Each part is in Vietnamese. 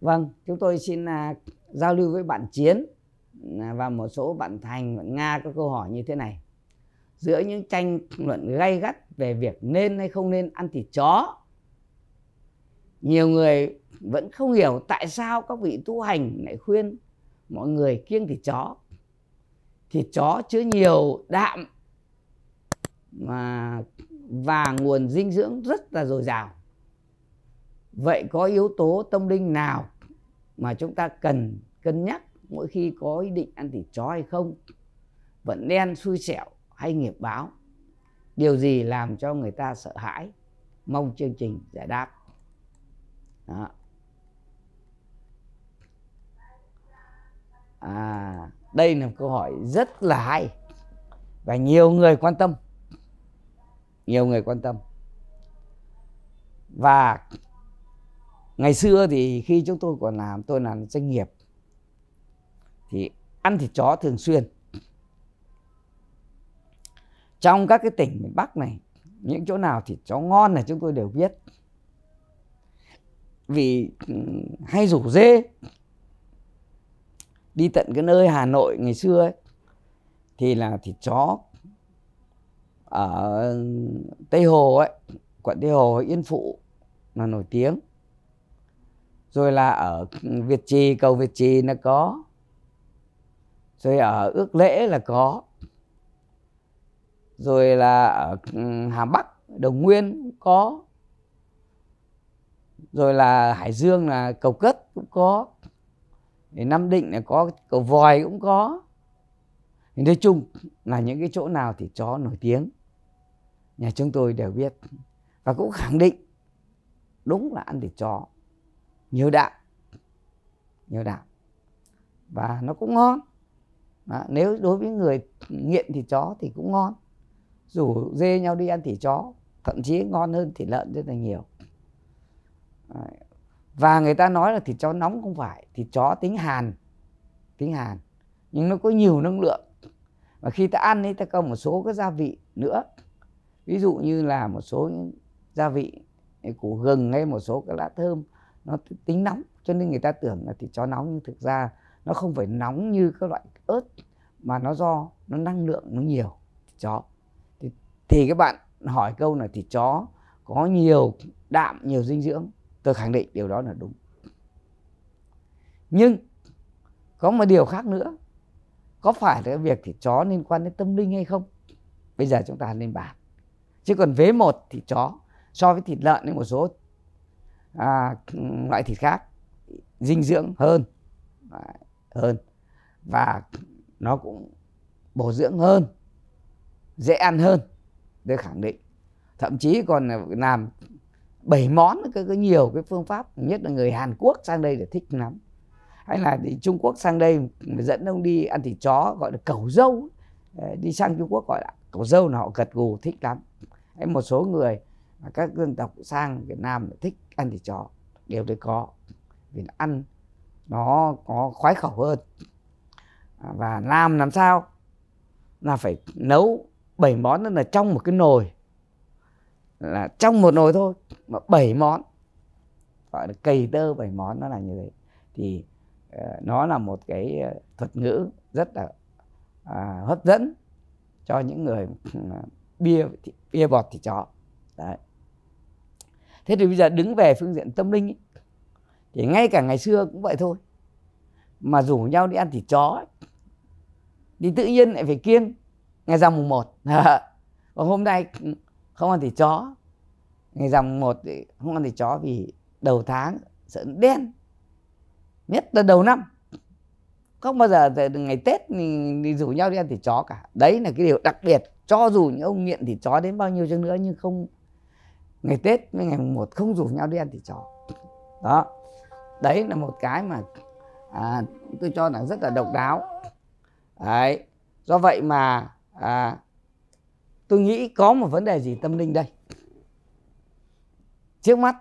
Vâng, chúng tôi xin à, giao lưu với bạn Chiến à, và một số bạn Thành, bạn Nga có câu hỏi như thế này. Giữa những tranh luận gay gắt về việc nên hay không nên ăn thịt chó, nhiều người vẫn không hiểu tại sao các vị tu hành lại khuyên mọi người kiêng thịt chó. Thịt chó chứa nhiều đạm mà và nguồn dinh dưỡng rất là dồi dào vậy có yếu tố tâm linh nào mà chúng ta cần cân nhắc mỗi khi có ý định ăn thịt chó hay không vận đen xui xẻo hay nghiệp báo điều gì làm cho người ta sợ hãi mong chương trình giải đáp Đó. à đây là một câu hỏi rất là hay và nhiều người quan tâm nhiều người quan tâm và ngày xưa thì khi chúng tôi còn làm tôi làm doanh nghiệp thì ăn thịt chó thường xuyên trong các cái tỉnh miền Bắc này những chỗ nào thịt chó ngon là chúng tôi đều biết vì ừ, hay rủ dê đi tận cái nơi Hà Nội ngày xưa ấy, thì là thịt chó ở Tây Hồ ấy quận Tây Hồ Yên Phụ là nổi tiếng rồi là ở việt trì cầu việt trì nó có rồi ở ước lễ là có rồi là ở hà bắc đồng nguyên cũng có rồi là hải dương là cầu cất cũng có thì nam định là có cầu vòi cũng có thì nói chung là những cái chỗ nào thì chó nổi tiếng nhà chúng tôi đều biết và cũng khẳng định đúng là ăn thịt chó nhiều đạm nhiều đạm và nó cũng ngon đó, nếu đối với người nghiện thịt chó thì cũng ngon rủ dê nhau đi ăn thịt chó thậm chí ngon hơn thịt lợn rất là nhiều và người ta nói là thịt chó nóng không phải thịt chó tính hàn tính hàn nhưng nó có nhiều năng lượng và khi ta ăn ấy ta có một số các gia vị nữa ví dụ như là một số những gia vị của gừng hay một số các lá thơm nó tính nóng cho nên người ta tưởng là thịt chó nóng nhưng thực ra nó không phải nóng như các loại ớt mà nó do nó năng lượng nó nhiều thịt chó thì, thì các bạn hỏi câu là thịt chó có nhiều đạm nhiều dinh dưỡng tôi khẳng định điều đó là đúng nhưng có một điều khác nữa có phải là việc thịt chó liên quan đến tâm linh hay không bây giờ chúng ta nên bàn chứ còn vế một thịt chó so với thịt lợn hay một số à, loại thịt khác dinh dưỡng hơn hơn và nó cũng bổ dưỡng hơn dễ ăn hơn để khẳng định thậm chí còn làm bảy món có, có nhiều cái phương pháp nhất là người Hàn Quốc sang đây để thích lắm hay là đi Trung Quốc sang đây dẫn ông đi ăn thịt chó gọi là cẩu dâu đi sang Trung Quốc gọi là cẩu dâu là họ gật gù thích lắm hay một số người và các dân tộc sang Việt Nam thích ăn thịt chó đều thấy có vì nó ăn nó có khoái khẩu hơn à, và làm làm sao là phải nấu bảy món đó là trong một cái nồi là trong một nồi thôi mà bảy món gọi là cầy tơ bảy món nó là như thế thì uh, nó là một cái ờ, thuật ngữ rất là uh, hấp dẫn cho những người uh, bia bia bọt thì chó đấy thế thì bây giờ đứng về phương diện tâm linh ấy, thì ngay cả ngày xưa cũng vậy thôi mà rủ nhau đi ăn thịt chó ấy, thì tự nhiên lại phải kiêng ngày rằm mùng một và hôm nay không ăn thịt chó ngày rằm mùng một thì không ăn thịt chó vì đầu tháng sợ đen nhất là đầu năm không bao giờ ngày tết thì, thì rủ nhau đi ăn thịt chó cả đấy là cái điều đặc biệt cho dù những ông nghiện thịt chó đến bao nhiêu chăng nữa nhưng không ngày tết với ngày mùng một không rủ nhau đi ăn thịt chó đó đấy là một cái mà à, tôi cho là rất là độc đáo đấy do vậy mà à, tôi nghĩ có một vấn đề gì tâm linh đây trước mắt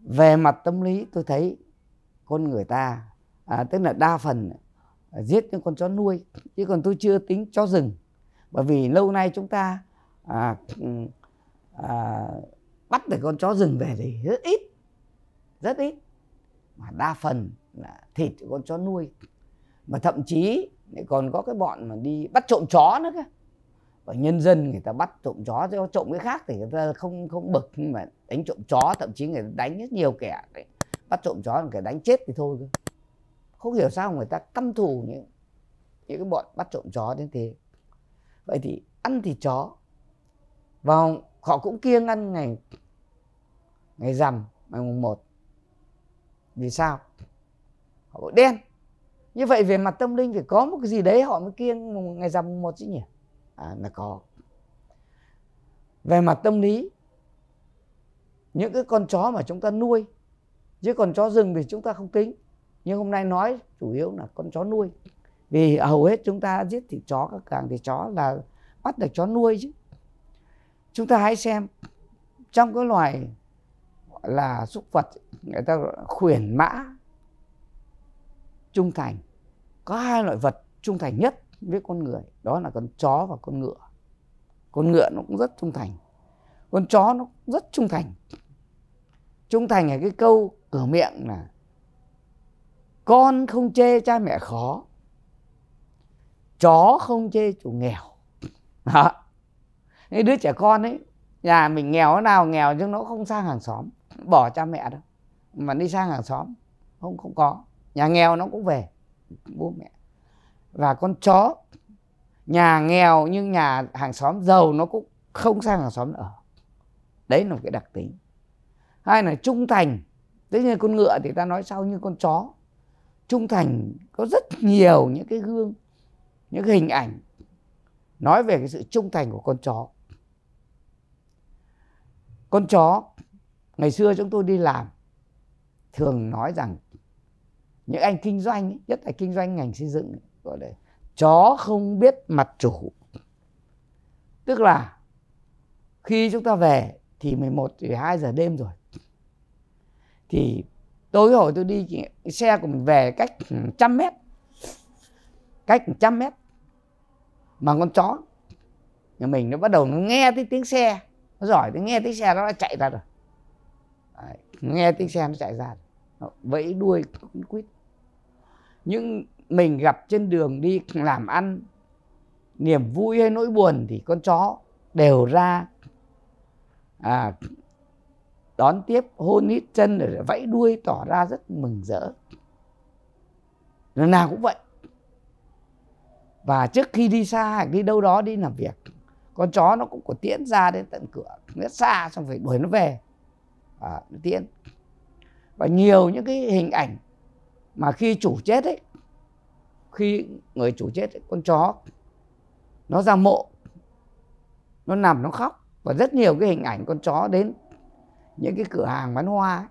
về mặt tâm lý tôi thấy con người ta à, tức là đa phần à, giết những con chó nuôi chứ còn tôi chưa tính chó rừng bởi vì lâu nay chúng ta à, à, bắt được con chó rừng về thì rất ít rất ít mà đa phần là thịt con chó nuôi mà thậm chí còn có cái bọn mà đi bắt trộm chó nữa cơ và nhân dân người ta bắt trộm chó chứ trộm cái khác thì người ta không không bực nhưng mà đánh trộm chó thậm chí người ta đánh rất nhiều kẻ đấy. bắt trộm chó là kẻ đánh chết thì thôi cơ không hiểu sao người ta căm thù những những cái bọn bắt trộm chó đến thế vậy thì ăn thịt chó vào họ cũng kiêng ăn ngày ngày rằm ngày mùng một vì sao họ cũng đen như vậy về mặt tâm linh phải có một cái gì đấy họ mới kiêng ngày rằm mùng một chứ nhỉ à, là có về mặt tâm lý những cái con chó mà chúng ta nuôi chứ còn chó rừng thì chúng ta không tính nhưng hôm nay nói chủ yếu là con chó nuôi vì hầu hết chúng ta giết thịt chó các càng thì chó là bắt được chó nuôi chứ chúng ta hãy xem trong cái loài là xúc vật người ta gọi khuyển mã trung thành có hai loại vật trung thành nhất với con người đó là con chó và con ngựa con ngựa nó cũng rất trung thành con chó nó cũng rất trung thành trung thành ở cái câu cửa miệng là con không chê cha mẹ khó chó không chê chủ nghèo đó Thế đứa trẻ con ấy nhà mình nghèo thế nào nghèo nhưng nó không sang hàng xóm bỏ cha mẹ đâu mà đi sang hàng xóm không không có nhà nghèo nó cũng về bố mẹ và con chó nhà nghèo nhưng nhà hàng xóm giàu nó cũng không sang hàng xóm ở đấy là một cái đặc tính hai là trung thành tất như con ngựa thì ta nói sau như con chó trung thành có rất nhiều những cái gương những cái hình ảnh nói về cái sự trung thành của con chó con chó ngày xưa chúng tôi đi làm thường nói rằng những anh kinh doanh nhất là kinh doanh ngành xây dựng gọi là chó không biết mặt chủ tức là khi chúng ta về thì 11 12 giờ đêm rồi thì tối hồi tôi đi xe của mình về cách trăm mét cách trăm mét mà con chó nhà mình nó bắt đầu nó nghe thấy tiếng xe nó giỏi thì nghe tiếng xe nó đã chạy ra rồi Đấy, nghe tiếng xe nó chạy ra rồi. vẫy đuôi quýt quýt nhưng mình gặp trên đường đi làm ăn niềm vui hay nỗi buồn thì con chó đều ra à, đón tiếp hôn hít chân rồi vẫy đuôi tỏ ra rất mừng rỡ lần nào cũng vậy và trước khi đi xa hoặc đi đâu đó đi làm việc con chó nó cũng có tiễn ra đến tận cửa rất xa xong phải đuổi nó về à, tiễn và nhiều những cái hình ảnh mà khi chủ chết ấy khi người chủ chết ấy, con chó nó ra mộ nó nằm nó khóc và rất nhiều cái hình ảnh con chó đến những cái cửa hàng bán hoa ấy,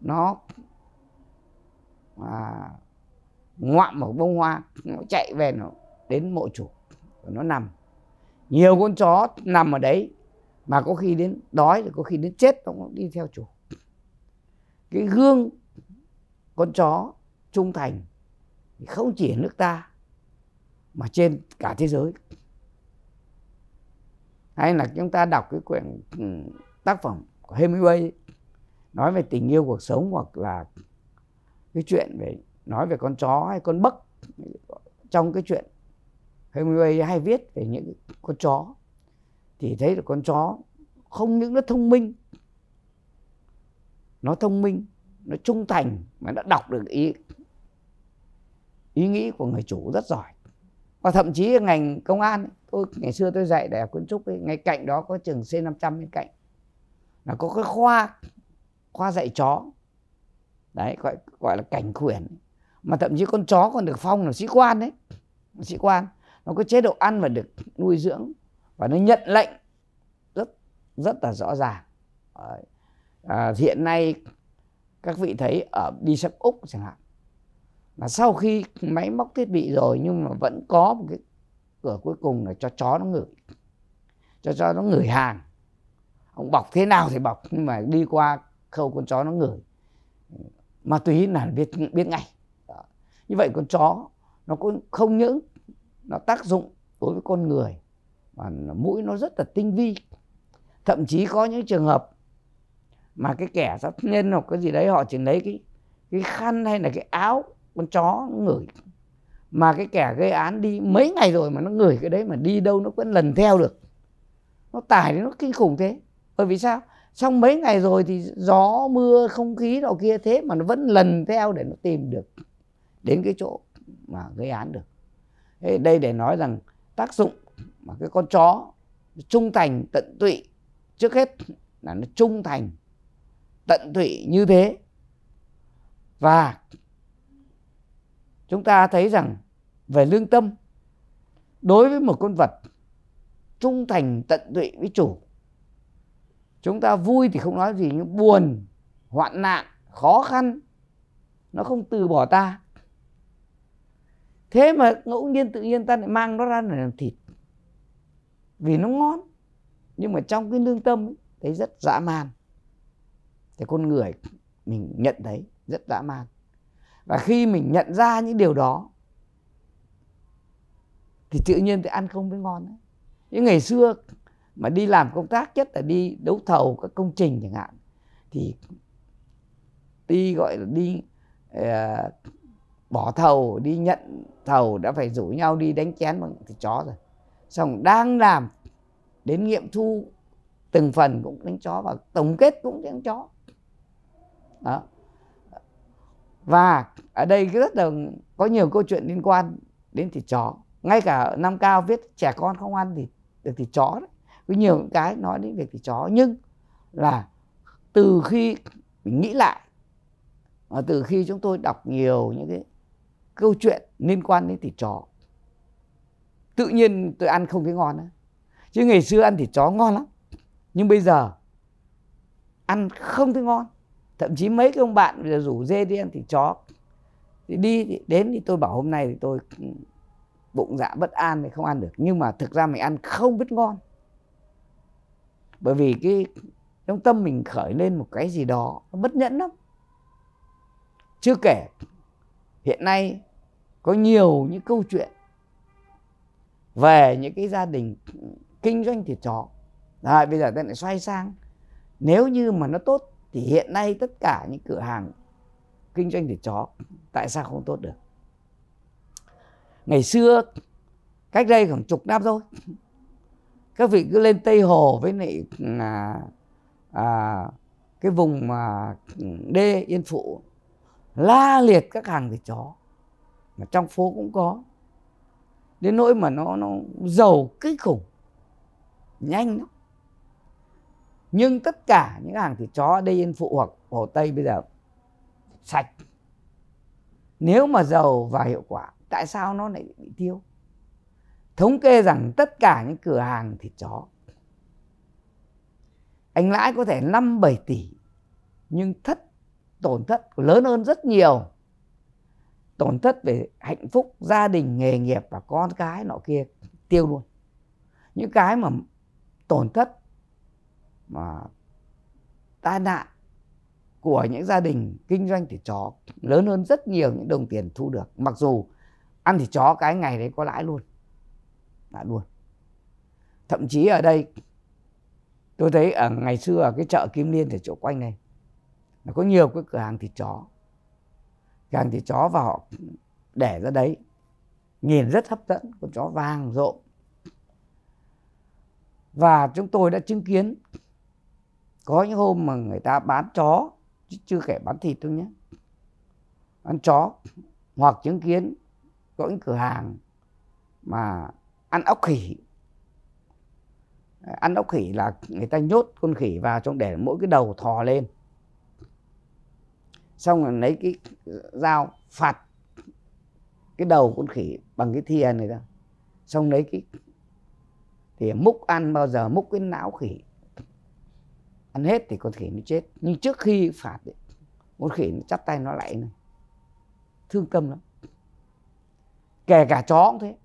nó à, ngoạm một bông hoa nó chạy về nó đến mộ chủ nó nằm nhiều con chó nằm ở đấy mà có khi đến đói rồi có khi đến chết nó cũng đi theo chủ cái gương con chó trung thành không chỉ ở nước ta mà trên cả thế giới hay là chúng ta đọc cái quyển ừ, tác phẩm của Hemingway nói về tình yêu cuộc sống hoặc là cái chuyện về nói về con chó hay con bấc trong cái chuyện Hemingway hay viết về những con chó thì thấy là con chó không những nó thông minh nó thông minh nó trung thành mà nó đọc được ý ý nghĩ của người chủ rất giỏi và thậm chí ngành công an tôi ngày xưa tôi dạy đại học kiến trúc ấy, ngay cạnh đó có trường C 500 bên cạnh là có cái khoa khoa dạy chó đấy gọi gọi là cảnh khuyển mà thậm chí con chó còn được phong là sĩ quan đấy sĩ quan nó có chế độ ăn và được nuôi dưỡng và nó nhận lệnh rất rất là rõ ràng à, hiện nay các vị thấy ở đi sang úc chẳng hạn là sau khi máy móc thiết bị rồi nhưng mà vẫn có một cái cửa cuối cùng là cho chó nó ngửi cho chó nó ngửi hàng ông bọc thế nào thì bọc nhưng mà đi qua khâu con chó nó ngửi ma túy là biết biết ngay như vậy con chó nó cũng không những nó tác dụng đối với con người và mũi nó rất là tinh vi thậm chí có những trường hợp mà cái kẻ sát nhân hoặc cái gì đấy họ chỉ lấy cái cái khăn hay là cái áo con chó ngửi mà cái kẻ gây án đi mấy ngày rồi mà nó ngửi cái đấy mà đi đâu nó vẫn lần theo được nó tải nó kinh khủng thế bởi vì sao xong mấy ngày rồi thì gió mưa không khí nào kia thế mà nó vẫn lần theo để nó tìm được đến cái chỗ mà gây án được Thế đây để nói rằng tác dụng mà cái con chó trung thành tận tụy trước hết là nó trung thành tận tụy như thế và chúng ta thấy rằng về lương tâm đối với một con vật trung thành tận tụy với chủ chúng ta vui thì không nói gì nhưng buồn hoạn nạn khó khăn nó không từ bỏ ta thế mà ngẫu nhiên tự nhiên ta lại mang nó ra để làm thịt vì nó ngon nhưng mà trong cái lương tâm ấy, thấy rất dã man thì con người mình nhận thấy rất dã man và khi mình nhận ra những điều đó thì tự nhiên thì ăn không mới ngon đấy những ngày xưa mà đi làm công tác nhất là đi đấu thầu các công trình chẳng hạn thì đi gọi là đi uh, bỏ thầu đi nhận thầu đã phải rủ nhau đi đánh chén bằng thịt chó rồi xong đang làm đến nghiệm thu từng phần cũng đánh chó và tổng kết cũng đánh chó đó và ở đây rất là có nhiều câu chuyện liên quan đến thịt chó ngay cả năm cao viết trẻ con không ăn thịt được thịt chó đấy có nhiều những cái nói đến việc thịt chó nhưng là từ khi mình nghĩ lại từ khi chúng tôi đọc nhiều những cái câu chuyện liên quan đến thịt chó tự nhiên tôi ăn không thấy ngon nữa chứ ngày xưa ăn thịt chó ngon lắm nhưng bây giờ ăn không thấy ngon thậm chí mấy cái ông bạn bây giờ rủ dê đi ăn thịt chó thì đi thì đến thì tôi bảo hôm nay thì tôi bụng dạ bất an thì không ăn được nhưng mà thực ra mình ăn không biết ngon bởi vì cái trong tâm mình khởi lên một cái gì đó nó bất nhẫn lắm chưa kể hiện nay có nhiều những câu chuyện về những cái gia đình kinh doanh thịt chó à, bây giờ ta lại xoay sang nếu như mà nó tốt thì hiện nay tất cả những cửa hàng kinh doanh thịt chó tại sao không tốt được ngày xưa cách đây khoảng chục năm thôi các vị cứ lên tây hồ với lại à, à, cái vùng mà đê yên phụ la liệt các hàng thịt chó mà trong phố cũng có đến nỗi mà nó nó giàu kinh khủng nhanh lắm nhưng tất cả những hàng thịt chó ở đây yên phụ hoặc hồ tây bây giờ sạch nếu mà giàu và hiệu quả tại sao nó lại bị tiêu thống kê rằng tất cả những cửa hàng thịt chó anh lãi có thể 5 7 tỷ nhưng thất tổn thất lớn hơn rất nhiều tổn thất về hạnh phúc gia đình nghề nghiệp và con cái nọ kia tiêu luôn những cái mà tổn thất mà tai nạn của những gia đình kinh doanh thì chó lớn hơn rất nhiều những đồng tiền thu được mặc dù ăn thì chó cái ngày đấy có lãi luôn lãi luôn thậm chí ở đây tôi thấy ở ngày xưa ở cái chợ kim liên thì chỗ quanh này là có nhiều cái cửa hàng thịt chó cửa hàng thịt chó và họ để ra đấy nhìn rất hấp dẫn con chó vàng rộn và chúng tôi đã chứng kiến có những hôm mà người ta bán chó chứ chưa kể bán thịt đâu nhé ăn chó hoặc chứng kiến có những cửa hàng mà ăn ốc khỉ ăn ốc khỉ là người ta nhốt con khỉ vào trong để mỗi cái đầu thò lên xong rồi lấy cái dao phạt cái đầu con khỉ bằng cái thìa này ra, xong lấy cái thì múc ăn bao giờ múc cái não khỉ ăn hết thì con khỉ nó chết nhưng trước khi phạt ấy, con khỉ nó chắp tay nó lại này thương tâm lắm kể cả chó cũng thế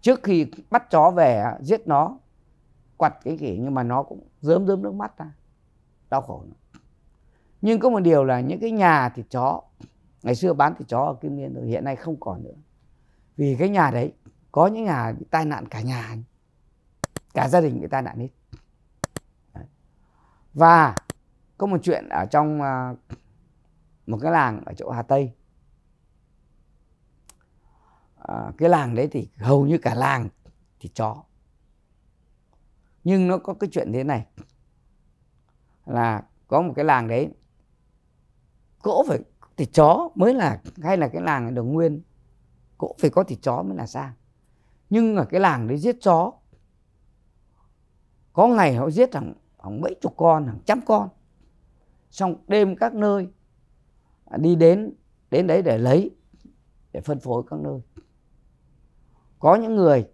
trước khi bắt chó về giết nó quặt cái khỉ nhưng mà nó cũng rớm rớm nước mắt ra đau khổ lắm nhưng có một điều là những cái nhà thịt chó ngày xưa bán thịt chó ở kim liên rồi hiện nay không còn nữa vì cái nhà đấy có những nhà bị tai nạn cả nhà cả gia đình bị tai nạn hết và có một chuyện ở trong à, một cái làng ở chỗ hà tây à, cái làng đấy thì hầu như cả làng thì chó nhưng nó có cái chuyện thế này là có một cái làng đấy cỗ phải thịt chó mới là hay là cái làng đồng nguyên cỗ phải có thịt chó mới là sang nhưng ở cái làng đấy giết chó có ngày họ giết hàng, hàng mấy chục con hàng trăm con xong đêm các nơi à, đi đến đến đấy để lấy để phân phối các nơi có những người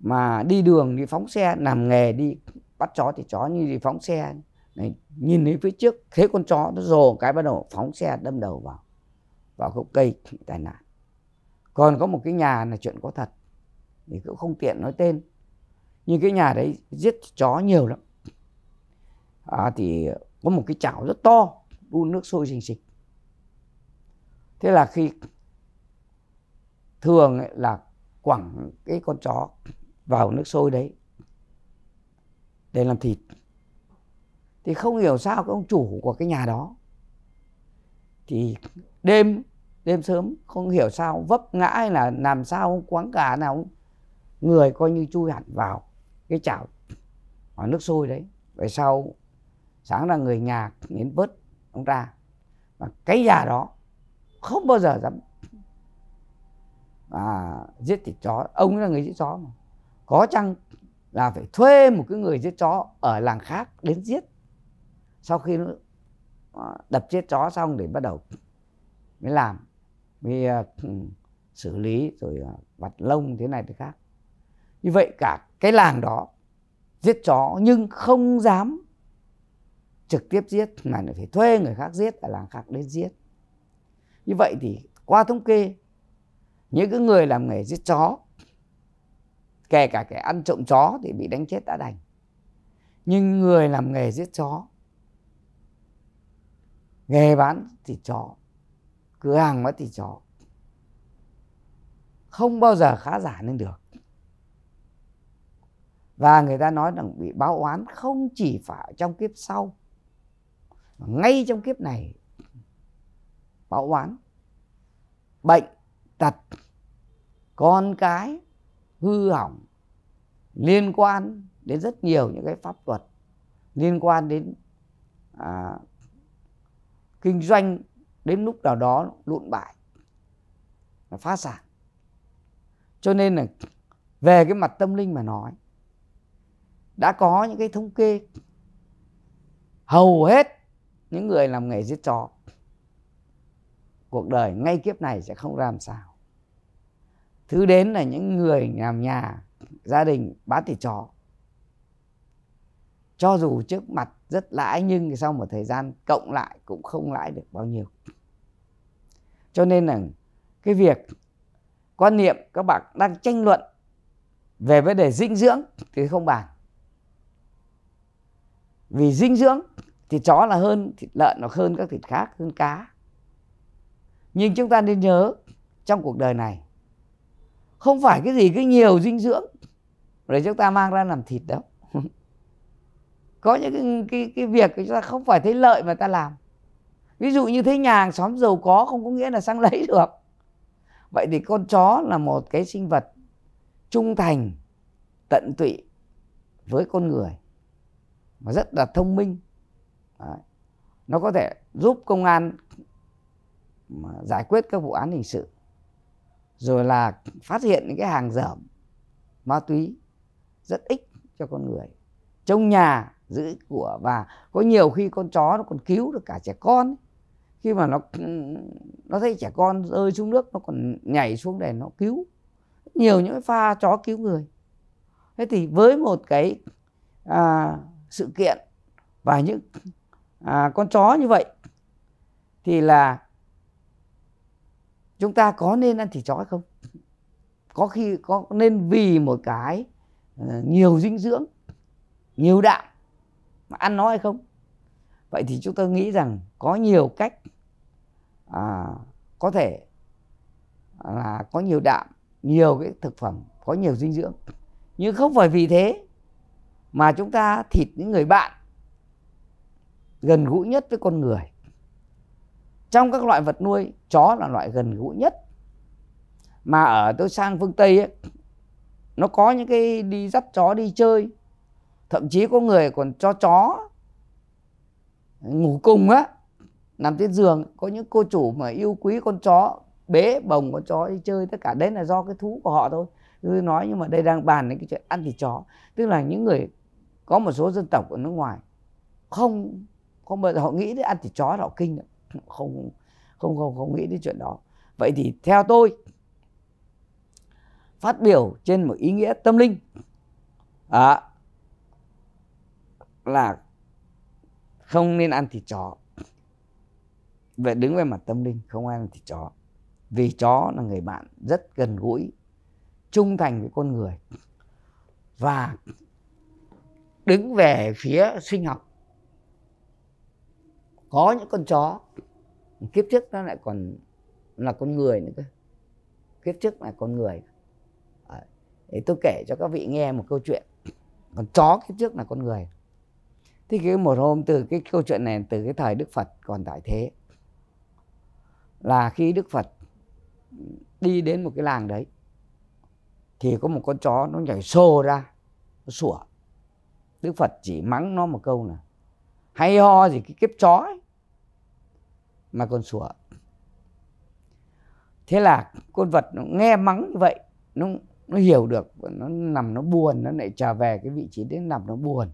mà đi đường đi phóng xe làm nghề đi bắt chó thì chó như đi phóng xe Đấy, nhìn đến phía trước thế con chó nó rồ cái bắt đầu phóng xe đâm đầu vào vào gốc cây tai nạn còn có một cái nhà là chuyện có thật thì cũng không tiện nói tên nhưng cái nhà đấy giết chó nhiều lắm à, thì có một cái chảo rất to đun nước sôi xình xịch thế là khi thường ấy là quẳng cái con chó vào nước sôi đấy để làm thịt thì không hiểu sao cái ông chủ của cái nhà đó thì đêm đêm sớm không hiểu sao vấp ngã hay là làm sao quán cả nào người coi như chui hẳn vào cái chảo ở nước sôi đấy về sau sáng là người nhà đến vớt ông ra và cái nhà đó không bao giờ dám à, giết thịt chó ông là người giết chó mà có chăng là phải thuê một cái người giết chó ở làng khác đến giết sau khi à, đập chết chó xong để bắt đầu mới làm mới à, xử lý rồi à, vặt lông thế này thế khác như vậy cả cái làng đó giết chó nhưng không dám trực tiếp giết mà lại phải thuê người khác giết ở làng khác đến giết như vậy thì qua thống kê những cái người làm nghề giết chó kể cả kẻ ăn trộm chó thì bị đánh chết đã đành nhưng người làm nghề giết chó nghề bán thịt chó cửa hàng bán thịt chó không bao giờ khá giả lên được và người ta nói rằng bị báo oán không chỉ phải trong kiếp sau ngay trong kiếp này báo oán bệnh tật con cái hư hỏng liên quan đến rất nhiều những cái pháp luật liên quan đến à, kinh doanh đến lúc nào đó lụn bại là phá sản cho nên là về cái mặt tâm linh mà nói đã có những cái thống kê hầu hết những người làm nghề giết chó cuộc đời ngay kiếp này sẽ không làm sao thứ đến là những người làm nhà gia đình bán thịt chó cho dù trước mặt rất lãi nhưng sau một thời gian cộng lại cũng không lãi được bao nhiêu cho nên là cái việc quan niệm các bạn đang tranh luận về vấn đề dinh dưỡng thì không bàn vì dinh dưỡng thì chó là hơn thịt lợn nó hơn các thịt khác hơn cá nhưng chúng ta nên nhớ trong cuộc đời này không phải cái gì cái nhiều dinh dưỡng để chúng ta mang ra làm thịt đâu có những cái, cái, cái việc chúng ta không phải thấy lợi mà ta làm ví dụ như thấy nhà hàng xóm giàu có không có nghĩa là sang lấy được vậy thì con chó là một cái sinh vật trung thành tận tụy với con người mà rất là thông minh Đấy. nó có thể giúp công an giải quyết các vụ án hình sự rồi là phát hiện những cái hàng dởm ma túy rất ích cho con người trong nhà giữ của và có nhiều khi con chó nó còn cứu được cả trẻ con khi mà nó ừ, nó thấy trẻ con rơi xuống nước nó còn nhảy xuống để nó cứu nhiều những cái pha chó cứu người thế thì với một cái à, sự kiện và những à, con chó như vậy thì là chúng ta có nên ăn thịt chó hay không có khi có nên vì một cái ờ, nhiều dinh dưỡng nhiều đạm mà ăn nó hay không vậy thì chúng tôi nghĩ rằng có nhiều cách à, có thể là có nhiều đạm nhiều cái thực phẩm có nhiều dinh dưỡng nhưng không phải vì thế mà chúng ta thịt những người bạn gần gũi nhất với con người trong các loại vật nuôi chó là loại gần gũi nhất mà ở tôi sang phương tây ấy, nó có những cái đi dắt chó đi chơi thậm chí có người còn cho chó ngủ cùng á nằm trên giường có những cô chủ mà yêu quý con chó bế bồng con chó đi chơi tất cả đấy là do cái thú của họ thôi tôi nói nhưng mà đây đang bàn đến cái chuyện ăn thịt chó tức là những người có một số dân tộc ở nước ngoài không không bao giờ họ nghĩ đến ăn thịt chó là họ kinh không không không không nghĩ đến chuyện đó vậy thì theo tôi phát biểu trên một ý nghĩa tâm linh à, là không nên ăn thịt chó về đứng về mặt tâm linh không ăn thịt chó vì chó là người bạn rất gần gũi trung thành với con người và đứng về phía sinh học có những con chó kiếp trước nó lại còn là con người nữa cơ kiếp trước là con người để tôi kể cho các vị nghe một câu chuyện còn chó kiếp trước là con người Thế cái một hôm từ cái câu chuyện này từ cái thời Đức Phật còn tại thế là khi Đức Phật đi đến một cái làng đấy thì có một con chó nó nhảy xô ra nó sủa Đức Phật chỉ mắng nó một câu là hay ho gì cái kiếp chó ấy mà còn sủa thế là con vật nó nghe mắng như vậy nó nó hiểu được nó nằm nó buồn nó lại trở về cái vị trí đến nằm nó buồn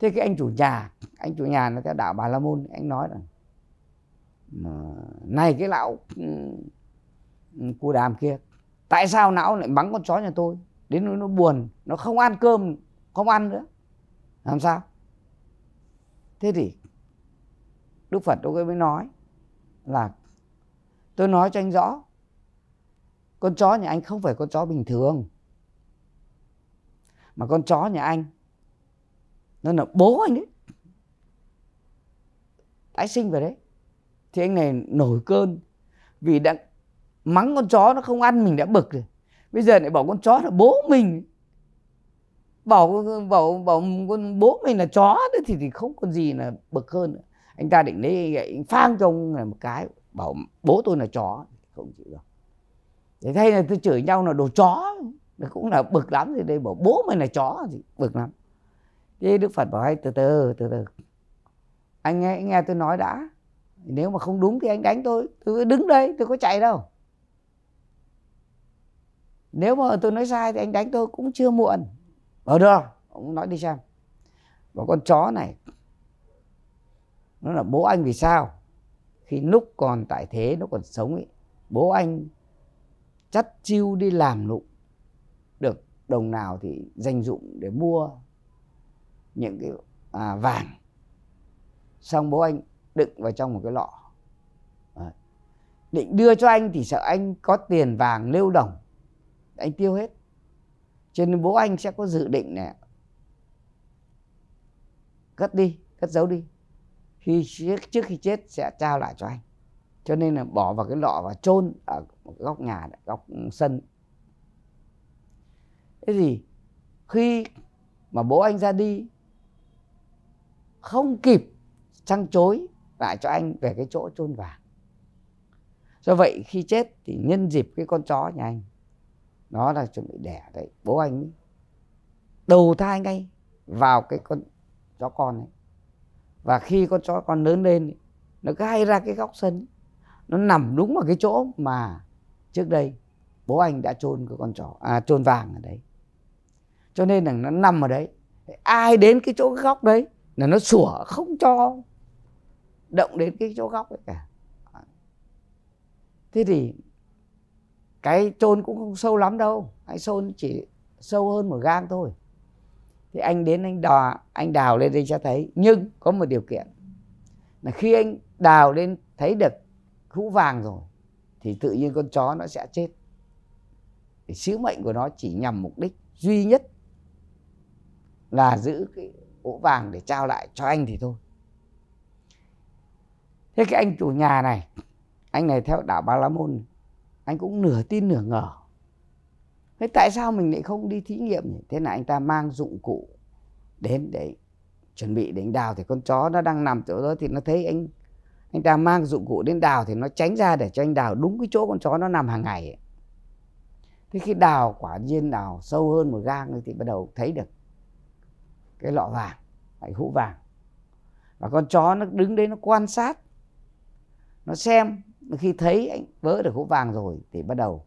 thế cái anh chủ nhà anh chủ nhà nó theo đạo bà la môn anh nói rằng này cái lão ừ, ừ, cu đàm kia tại sao não lại bắn con chó nhà tôi đến nó, nó buồn nó không ăn cơm không ăn nữa làm sao thế thì đức phật ông ấy mới nói là tôi nói cho anh rõ con chó nhà anh không phải con chó bình thường mà con chó nhà anh nó là bố anh ấy tái sinh về đấy thì anh này nổi cơn vì đã mắng con chó nó không ăn mình đã bực rồi bây giờ lại bảo con chó là bố mình bảo bảo bảo con bố mình là chó đấy thì thì không còn gì là bực hơn nữa. anh ta định lấy anh phang cho ông là một cái bảo bố tôi là chó không chịu được, thế thay là tôi chửi nhau là đồ chó cũng là bực lắm thì đây bảo bố mày là chó thì bực lắm Thế Đức Phật bảo hay từ từ, từ từ. Anh nghe, anh nghe tôi nói đã. Nếu mà không đúng thì anh đánh tôi. Tôi đứng đây, tôi có chạy đâu. Nếu mà tôi nói sai thì anh đánh tôi cũng chưa muộn. Ở được, ông nói đi xem. Bảo con chó này, nó là bố anh vì sao? Khi lúc còn tại thế, nó còn sống ấy, bố anh chắt chiêu đi làm lụng được đồng nào thì dành dụng để mua những cái à, vàng xong bố anh đựng vào trong một cái lọ định đưa cho anh thì sợ anh có tiền vàng lưu đồng anh tiêu hết cho nên bố anh sẽ có dự định này cất đi cất giấu đi khi trước khi chết sẽ trao lại cho anh cho nên là bỏ vào cái lọ và chôn ở một góc nhà góc sân thế thì khi mà bố anh ra đi không kịp trăng chối lại cho anh về cái chỗ chôn vàng do vậy khi chết thì nhân dịp cái con chó nhà anh nó là chuẩn bị đẻ đấy bố anh đầu thai ngay vào cái con chó con này và khi con chó con lớn lên nó cứ hay ra cái góc sân nó nằm đúng vào cái chỗ mà trước đây bố anh đã chôn cái con chó à chôn vàng ở đấy cho nên là nó nằm ở đấy ai đến cái chỗ cái góc đấy là nó sủa không cho động đến cái chỗ góc ấy cả thế thì cái chôn cũng không sâu lắm đâu anh chôn chỉ sâu hơn một gang thôi thì anh đến anh đò anh đào lên đây cho thấy nhưng có một điều kiện là khi anh đào lên thấy được hũ vàng rồi thì tự nhiên con chó nó sẽ chết thì sứ mệnh của nó chỉ nhằm mục đích duy nhất là giữ cái ổ vàng để trao lại cho anh thì thôi thế cái anh chủ nhà này anh này theo đạo ba la môn anh cũng nửa tin nửa ngờ thế tại sao mình lại không đi thí nghiệm nhỉ? thế là anh ta mang dụng cụ đến để chuẩn bị để anh đào thì con chó nó đang nằm chỗ đó thì nó thấy anh anh ta mang dụng cụ đến đào thì nó tránh ra để cho anh đào đúng cái chỗ con chó nó nằm hàng ngày ấy. thế khi đào quả nhiên đào sâu hơn một gang thì bắt đầu thấy được cái lọ vàng hạnh hũ vàng và con chó nó đứng đấy nó quan sát nó xem khi thấy anh vỡ được hũ vàng rồi thì bắt đầu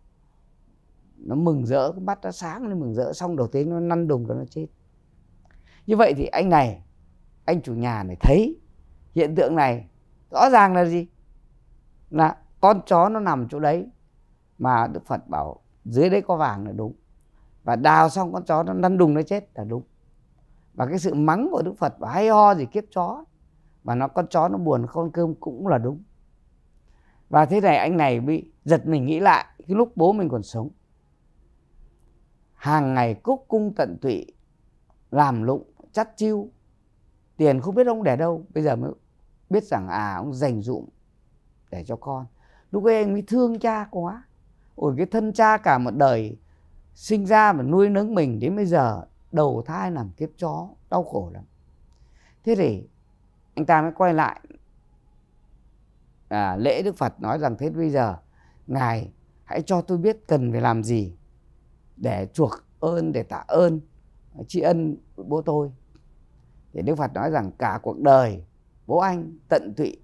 nó mừng rỡ cái mắt nó sáng lên mừng rỡ xong đầu tiên nó năn đùng rồi nó chết như vậy thì anh này anh chủ nhà này thấy hiện tượng này rõ ràng là gì là con chó nó nằm chỗ đấy mà đức phật bảo dưới đấy có vàng là đúng và đào xong con chó nó năn đùng nó chết là đúng và cái sự mắng của đức phật và hay ho gì kiếp chó và nó con chó nó buồn con cơm cũng là đúng và thế này anh này bị giật mình nghĩ lại cái lúc bố mình còn sống hàng ngày cúc cung tận tụy làm lụng chắt chiu tiền không biết ông để đâu bây giờ mới biết rằng à ông dành dụm để cho con lúc ấy anh mới thương cha quá ủi cái thân cha cả một đời sinh ra và nuôi nấng mình đến bây giờ đầu thai làm kiếp chó đau khổ lắm thế thì anh ta mới quay lại à, lễ đức phật nói rằng thế bây giờ ngài hãy cho tôi biết cần phải làm gì để chuộc ơn để tạ ơn tri ân bố tôi thì đức phật nói rằng cả cuộc đời bố anh tận tụy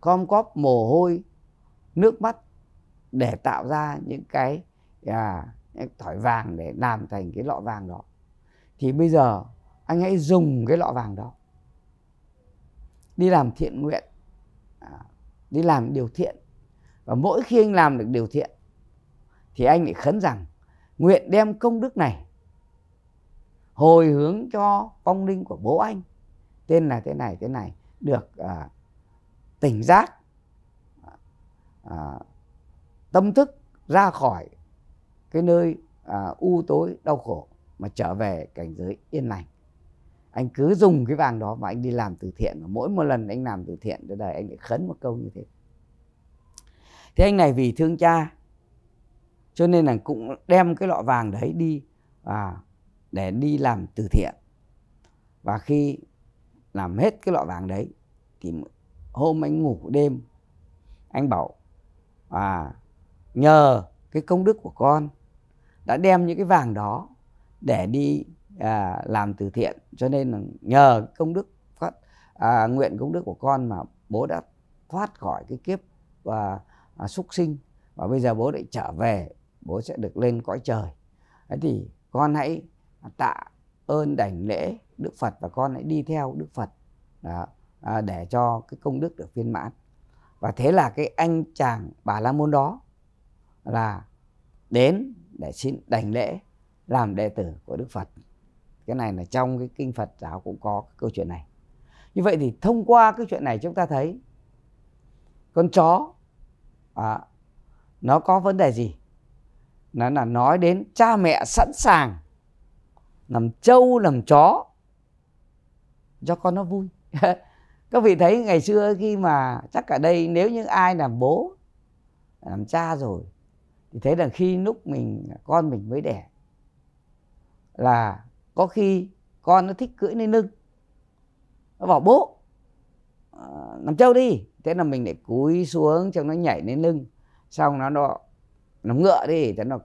com cóp mồ hôi nước mắt để tạo ra những cái à, những thỏi vàng để làm thành cái lọ vàng đó thì bây giờ anh hãy dùng cái lọ vàng đó đi làm thiện nguyện à, đi làm điều thiện và mỗi khi anh làm được điều thiện thì anh lại khấn rằng nguyện đem công đức này hồi hướng cho vong linh của bố anh tên là thế này thế này được à, tỉnh giác à, tâm thức ra khỏi cái nơi à, u tối đau khổ mà trở về cảnh giới yên lành anh cứ dùng cái vàng đó và anh đi làm từ thiện và mỗi một lần anh làm từ thiện đời đời anh lại khấn một câu như thế thế anh này vì thương cha cho nên là cũng đem cái lọ vàng đấy đi và để đi làm từ thiện và khi làm hết cái lọ vàng đấy thì hôm anh ngủ đêm anh bảo à nhờ cái công đức của con đã đem những cái vàng đó để đi à, làm từ thiện cho nên là nhờ công đức phát à, nguyện công đức của con mà bố đã thoát khỏi cái kiếp và à, súc sinh và bây giờ bố lại trở về bố sẽ được lên cõi trời thế thì con hãy tạ ơn đảnh lễ đức phật và con hãy đi theo đức phật đó, à, để cho cái công đức được viên mãn và thế là cái anh chàng bà la môn đó là đến để xin đảnh lễ làm đệ tử của Đức Phật. Cái này là trong cái kinh Phật giáo cũng có cái câu chuyện này. Như vậy thì thông qua cái chuyện này chúng ta thấy con chó à, nó có vấn đề gì? Nó là nói đến cha mẹ sẵn sàng làm trâu làm chó cho con nó vui. Các vị thấy ngày xưa khi mà chắc cả đây nếu như ai làm bố làm cha rồi thì thấy là khi lúc mình con mình mới đẻ là có khi con nó thích cưỡi lên lưng nó bảo bố ờ, nằm trâu đi thế là mình lại cúi xuống cho nó nhảy lên lưng xong nó nó nó ngựa đi thế nó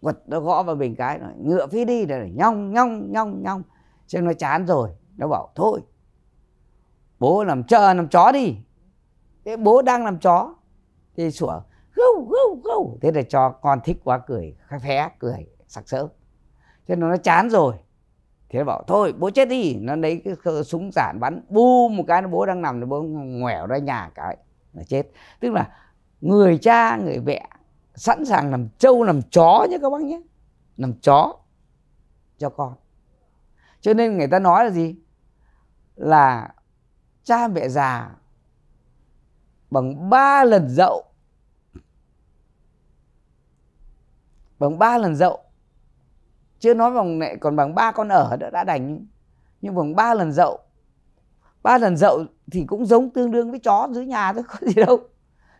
quật nó gõ vào mình cái nó ngựa phi đi rồi nhong nhong nhong nhong cho nó chán rồi nó bảo thôi bố làm chờ làm chó đi thế bố đang làm chó thì sủa gâu gâu gâu thế là cho con thích quá cười khá phé cười sặc sỡ thế nó, nó chán rồi thế nó bảo thôi bố chết đi nó lấy cái súng giản bắn bu một cái nó bố đang nằm nó bố ngoẻo ra nhà cái là chết tức là người cha người mẹ sẵn sàng làm trâu làm chó nhé các bác nhé làm chó cho con cho nên người ta nói là gì là cha mẹ già bằng ba lần dậu bằng ba lần dậu chưa nói bằng lại còn bằng ba con ở đã, đã đành nhưng bằng ba lần dậu ba lần dậu thì cũng giống tương đương với chó dưới nhà thôi có gì đâu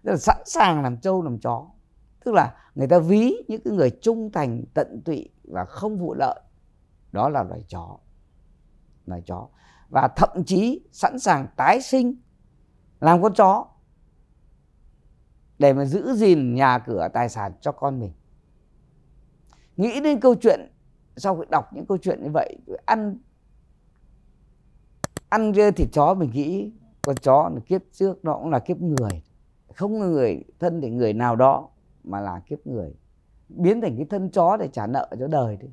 là sẵn sàng làm trâu làm chó tức là người ta ví những cái người trung thành tận tụy và không vụ lợi đó là loài chó loài chó và thậm chí sẵn sàng tái sinh làm con chó để mà giữ gìn nhà cửa tài sản cho con mình nghĩ đến câu chuyện sau khi đọc những câu chuyện như vậy ăn ăn thịt chó mình nghĩ con chó là kiếp trước nó cũng là kiếp người không người thân thì người nào đó mà là kiếp người biến thành cái thân chó để trả nợ cho đời đi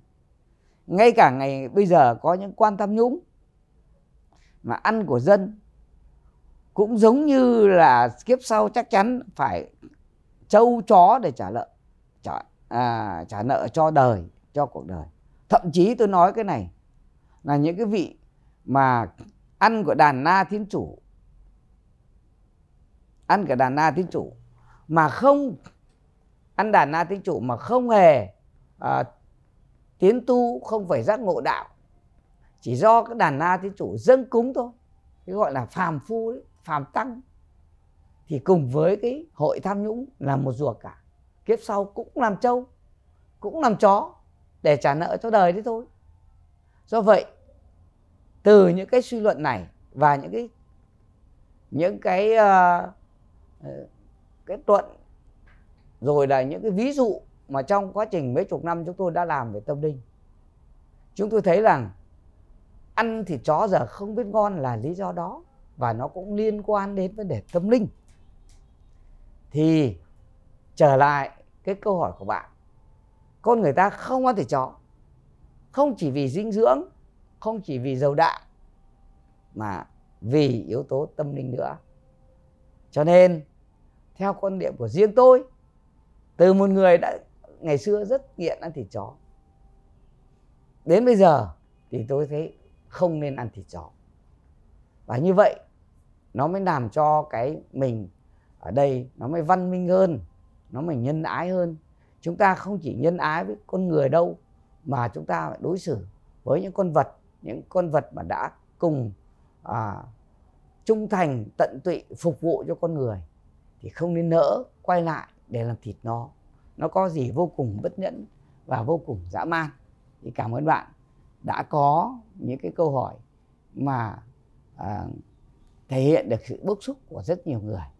ngay cả ngày bây giờ có những quan tham nhũng mà ăn của dân cũng giống như là kiếp sau chắc chắn phải trâu chó để trả nợ trả, à, trả nợ cho đời cho cuộc đời thậm chí tôi nói cái này là những cái vị mà ăn của đàn na thiên chủ ăn cả đàn na thiên chủ mà không ăn đàn na thiên chủ mà không hề à, tiến tu không phải giác ngộ đạo chỉ do cái đàn na thiên chủ dâng cúng thôi cái gọi là phàm phu đấy, phàm tăng thì cùng với cái hội tham nhũng là một ruột cả kiếp sau cũng làm trâu cũng làm chó để trả nợ cho đời đấy thôi do vậy từ những cái suy luận này và những cái những cái uh, luận rồi là những cái ví dụ mà trong quá trình mấy chục năm chúng tôi đã làm về tâm linh chúng tôi thấy rằng ăn thì chó giờ không biết ngon là lý do đó và nó cũng liên quan đến vấn đề tâm linh thì trở lại cái câu hỏi của bạn con người ta không ăn thịt chó không chỉ vì dinh dưỡng không chỉ vì dầu đạm mà vì yếu tố tâm linh nữa cho nên theo quan điểm của riêng tôi từ một người đã ngày xưa rất nghiện ăn thịt chó đến bây giờ thì tôi thấy không nên ăn thịt chó và như vậy nó mới làm cho cái mình ở đây nó mới văn minh hơn nó mới nhân ái hơn chúng ta không chỉ nhân ái với con người đâu mà chúng ta phải đối xử với những con vật những con vật mà đã cùng à, trung thành tận tụy phục vụ cho con người thì không nên nỡ quay lại để làm thịt nó nó có gì vô cùng bất nhẫn và vô cùng dã man thì cảm ơn bạn đã có những cái câu hỏi mà à, thể hiện được sự bức xúc của rất nhiều người